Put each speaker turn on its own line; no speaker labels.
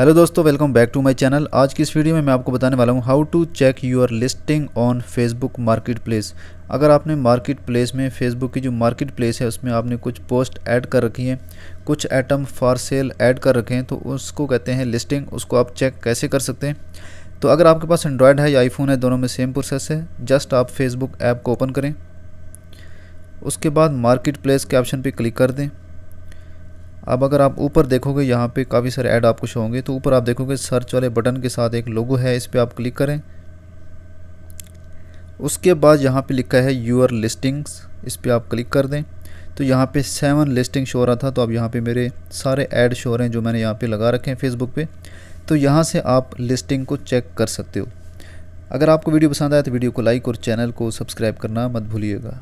hello दोस्तों welcome back to my channel आज की इस वीडियो में मैं आपको बताने वाला हूँ how to check your listing on Facebook market place अगर आपने मार्केट प्लेस में फेसबुक की जो मार्केट प्लेस है उसमें आपने कुछ पोस्ट ऐड कर रखी है कुछ आइटम फॉर सेल ऐड कर रखे हैं तो उसको कहते हैं लिस्टिंग उसको आप चेक कैसे कर सकते हैं तो अगर आपके पास एंड्रॉयड है या आईफोन है दोनों में सेम प्रोसेस है जस्ट आप फेसबुक ऐप को ओपन करें उसके बाद मार्केट प्लेस के ऑप्शन पर क्लिक कर दें अब अगर आप ऊपर देखोगे यहाँ पे काफ़ी सारे ऐड आपको शो होंगे तो ऊपर आप देखोगे सर्च वाले बटन के साथ एक लोगो है इस पर आप क्लिक करें उसके बाद यहाँ पे लिखा है यूअर लिस्टिंग्स इस पर आप क्लिक कर दें तो यहाँ पे सेवन लिस्टिंग शो रहा था तो अब यहाँ पे मेरे सारे ऐड शो रहे हैं जो मैंने यहाँ पे लगा रखे हैं फेसबुक पे तो यहाँ से आप लिस्टिंग को चेक कर सकते हो अगर आपको वीडियो पसंद आए तो वीडियो को लाइक और चैनल को सब्सक्राइब करना मत भूलिएगा